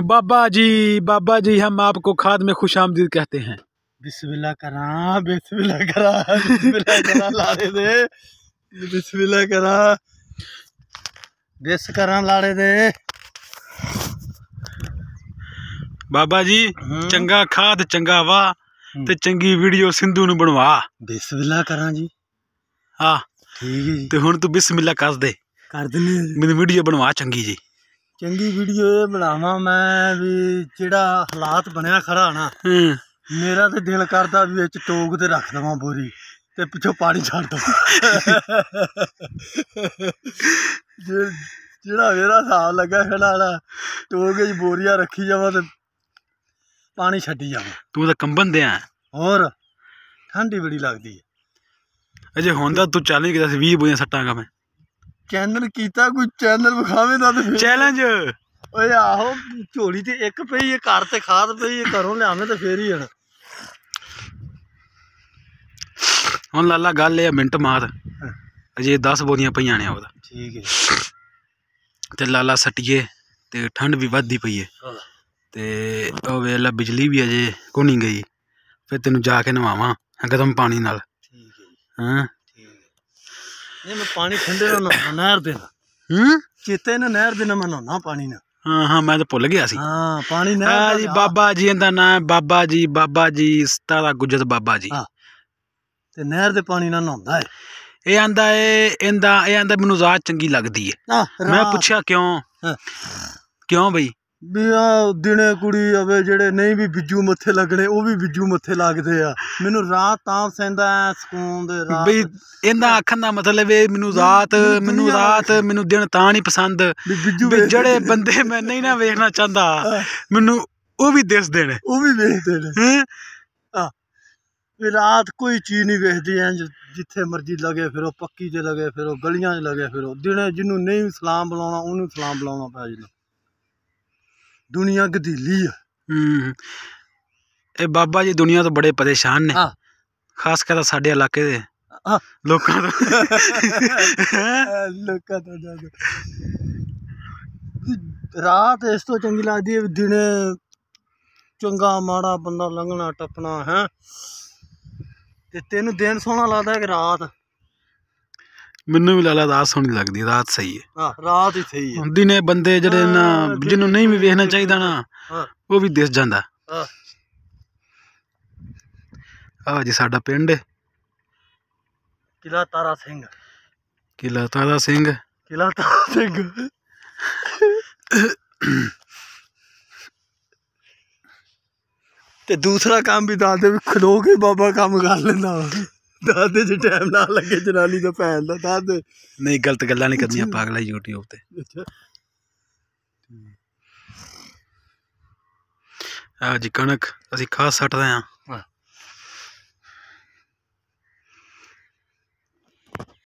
बाबा जी बाबा जी हम आपको खाद में खुश आमदीद कहते हैं बिस्मिल्लाह करा बिस्मिल्लाह करा बिस्मिल्लाह करा लाड़े दे बिस्मिल्लाह करा बिस करा लाड़े दे बाबा जी हम्म। चंगा खाद चंगा वाह हम्म। ते चंगी वीडियो सिंधु नु बनवा बिस्मिल्लाह करा जी हां ठीक है जी ते हुन तू बिस्मिल्लाह कर दे कर दे मेरी वीडियो बनवा चंगी जी ਚੰਗੀ ਵੀਡੀਓ ਇਹ ਬਣਾਵਾਂ ਮੈਂ ਵੀ ਜਿਹੜਾ ਹਾਲਾਤ ਬਣਿਆ ਖੜਾ ਨਾ ਮੇਰਾ ਤੇ ਦਿਲ ਕਰਦਾ ਵੀ ਵਿੱਚ ਟੋਕ ਤੇ ਰੱਖ ਦਵਾਂ ਬੋਰੀ ਤੇ ਪਿੱਛੋਂ ਪਾਣੀ ਛੱਡ ਦਵਾਂ ਜਿਹੜਾ ਮੇਰਾ ਹਾਲ ਲੱਗਾ ਖੜਾ ਨਾ ਟੋਕ ਵਿੱਚ ਬੋਰੀਆਂ ਰੱਖੀ ਜਾਵਾਂ ਤੇ ਪਾਣੀ ਛੱਡੀ ਜਾਵਾਂ ਤੂੰ ਤਾਂ ਕੰਬਨ ਦਿਆ ਹੋਰ ਠੰਡੀ ਬੜੀ ਲੱਗਦੀ ਹੈ ਅਜੇ ਹੁੰਦਾ ਤੂੰ ਚੱਲ ਨਹੀਂ 20 ਬੋਰੀਆਂ ਸੱਟਾਂਗਾ ਮੈਂ ਚੈਨਲ ਕੀਤਾ ਕੋਈ ਚੈਨਲ ਵਿਖਾਵੇ ਨਾ ਤੇ ਫਿਰ- ਚੈਲੰਜ ਓਏ ਆਹੋ ਝੋਲੀ ਤੇ ਇੱਕ ਪਈ ਇਹ ਘਰ ਤੇ ਖਾਦ ਪਈ ਇਹ ਘਰੋਂ ਲਿਆਵੇਂ ਤੇ ਫੇਰ ਹੀ ਹਣ ਹੁਣ ਲਾਲਾ ਗੱਲ ਇਹ ਮਿੰਟ ਮਾਰ ਅਜੇ 10 ਬੋਰੀਆਂ ਪਈਆਂ ਨੇ ਉਹਦਾ ਠੀਕ ਹੈ ਤੇ ਲਾਲਾ ਸਟੀਏ ਤੇ ਠੰਡ ਵੀ ਵੱਧਦੀ ਪਈ ਏ ਤੇ ਉਹ ਵੇਲਾ ਬਿਜਲੀ ਵੀ ਅਜੇ ਨਹੀਂ ਗਈ ਫਿਰ ਤੈਨੂੰ ਜਾ ਕੇ ਨਵਾਵਾਂ ਗਦਮ ਪਾਣੀ ਨਾਲ ਠੀਕ ਹੈ ਹਾਂ ਇਹ ਮੈਂ ਪਾਣੀ ਠੰਡੇ ਨਾਲ ਨਹਿਰ ਦੇ ਨਾਲ ਹੂੰ ਚੇਤੇ ਨਾਲ ਨਹਿਰ ਦੇ ਨਾਲ ਮੈਂ ਨਹਾਉਣਾ ਪਾਣੀ ਨਾਲ ਹਾਂ ਹਾਂ ਮੈਂ ਤਾਂ ਭੁੱਲ ਗਿਆ ਸੀ ਹਾਂ ਪਾਣੀ ਨਹਿਰ ਆ ਜੀ ਬਾਬਾ ਜੀ ਦਾ ਨਾਮ ਬਾਬਾ ਜੀ ਬਾਬਾ ਜੀ ਸਤਾਰਾ ਗੁਜਰ ਬਾਬਾ ਜੀ ਹਾਂ। ਤੇ ਨਹਿਰ ਦੇ ਪਾਣੀ ਨਾਲ ਨਹਾਉਂਦਾ ਹੈ ਇਹ ਆਂਦਾ ਏ ਇਹਦਾ ਇਹ ਆਂਦਾ ਮੈਨੂੰ ਰਾਤ ਚੰਗੀ ਲੱਗਦੀ ਏ ਮੈਂ ਪੁੱਛਿਆ ਕਿਉਂ ਕਿਉਂ ਬਈ ਵੀ ਆ ਦਿਨੇ ਕੁੜੀ ਆਵੇ ਜਿਹੜੇ ਨਹੀਂ ਵੀ ਬਿੱਜੂ ਮੱਥੇ ਲੱਗਣੇ ਉਹ ਵੀ ਬਿੱਜੂ ਮੱਥੇ ਲੱਗਦੇ ਆ ਮੈਨੂੰ ਰਾਤ ਤਾਂ ਸੈਂਦਾ ਸਕੂਨ ਦੇ ਰਾਤ ਵੀ ਇਹਨਾਂ ਆਖਣ ਦਾ ਮਤਲਬ ਇਹ ਮੈਨੂੰ ਰਾਤ ਮੈਨੂੰ ਰਾਤ ਮੈਨੂੰ ਦਿਨ ਤਾਂ ਨਹੀਂ ਪਸੰਦ ਵੀ ਜਿਹੜੇ ਬੰਦੇ ਮੈਂ ਨਹੀਂ ਨਾ ਵੇਖਣਾ ਚਾਹੁੰਦਾ ਮੈਨੂੰ ਉਹ ਵੀ ਦਿਸਦੇ ਨੇ ਉਹ ਵੀ ਵੇਖਦੇ ਨੇ ਹਾਂ ਵੀ ਰਾਤ ਕੋਈ ਚੀਜ਼ ਨਹੀਂ ਵੇਖਦੀ ਐ ਜਿੱਥੇ ਮਰਜ਼ੀ ਲਗੇ ਉਹ ਪੱਕੀ ਤੇ ਲਗੇ ਉਹ ਗਲੀਆਂ 'ਚ ਲਗੇ ਉਹ ਦਿਨੇ ਜਿਹਨੂੰ ਨਹੀਂ ਸਲਾਮ ਬੁਲਾਉਣਾ ਉਹਨੂੰ ਸਲਾਮ ਬੁਲਾਉਣਾ ਪੈ ਜਾਂਦਾ ਦੁਨੀਆ ਗਦੀਲੀ ਆ ਹੂੰ ਇਹ ਬਾਬਾ ਜੀ ਦੁਨੀਆ ਤੋਂ ਬੜੇ ਪਰੇਸ਼ਾਨ ਨੇ ਹਾਂ। ਖਾਸ ਕਰ ਸਾਡੇ ਇਲਾਕੇ ਦੇ ਹਾਂ। ਲੋਕਾਂ ਤੋਂ ਲੋਕਾਂ ਤੋਂ ਜ਼ਿਆਦਾ ਰਾਤ ਇਸ ਤੋਂ ਚੰਗੀ ਲੱਗਦੀ ਹੈ ਦਿਨੇ ਚੰਗਾ ਮਾੜਾ ਬੰਦਾ ਲੰਘਣਾ ਟੱਪਣਾ ਹੈ ਤੇ ਤੈਨੂੰ ਦਿਨ ਸੋਹਣਾ ਲੱਗਦਾ ਹੈ ਕਿ ਰਾਤ ਮੈਨੂੰ ਵੀ ਲੱਗਦਾ ਰਾਤ ਸੋਹਣੀ ਲੱਗਦੀ ਰਾਤ ਸਹੀ ਹੈ ਹਾਂ ਰਾਤ ਹੀ ਸਹੀ ਹੈ ਦਿਨੇ ਬੰਦੇ ਜਿਹੜੇ ਨਾ ਜਿਹਨੂੰ ਨਹੀਂ ਵੀ ਵੇਖਣਾ ਚਾਹੀਦਾ ਨਾ ਉਹ ਵੀ ਦਿਸ ਜਾਂਦਾ ਹਾਂ ਆ ਜੀ ਸਾਡਾ ਪਿੰਡ ਕਿਲਾ ਤਾਰਾ ਸਿੰਘ ਕਿਲਾ ਤਾਰਾ ਸਿੰਘ ਕਿਲਾ ਤਾਰਾ ਸਿੰਘ ਤੇ ਦੂਸਰਾ ਕੰਮ ਵੀ ਦੱਸ ਦੇ ਖਲੋ ਕੇ ਬਾਬਾ ਕੰਮ ਕਰ ਲੈਂਦਾ ਦਾਦੇ ਦੇ ਟਾਈਮ ਨਾ ਲੱਗੇ ਜਨਾਨੀ ਦਾ ਭੈਣ ਦਾ ਦਾਦੇ ਨਹੀਂ ਗਲਤ ਗੱਲਾਂ ਨਹੀਂ ਕਰਨੀਆਂ ਪਾਗਲਾ YouTube ਤੇ ਅੱਛਾ ਆ ਜੀ ਕਣਕ ਅਸੀਂ ਖਾਸ ਸੱਟਦੇ ਆ